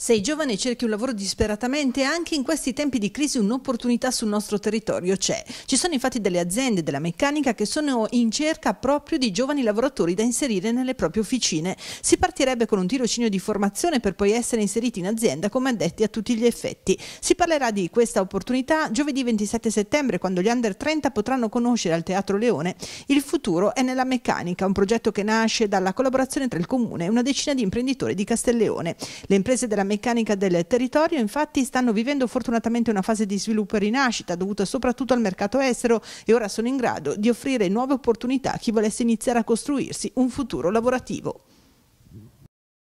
Sei giovane e cerchi un lavoro disperatamente, anche in questi tempi di crisi un'opportunità sul nostro territorio c'è. Ci sono infatti delle aziende della meccanica che sono in cerca proprio di giovani lavoratori da inserire nelle proprie officine. Si partirebbe con un tirocinio di formazione per poi essere inseriti in azienda come addetti a tutti gli effetti. Si parlerà di questa opportunità giovedì 27 settembre quando gli under 30 potranno conoscere al Teatro Leone Il futuro è nella meccanica, un progetto che nasce dalla collaborazione tra il comune e una decina di imprenditori di Castelleone. Le imprese della meccanica del territorio infatti stanno vivendo fortunatamente una fase di sviluppo e rinascita dovuta soprattutto al mercato estero e ora sono in grado di offrire nuove opportunità a chi volesse iniziare a costruirsi un futuro lavorativo.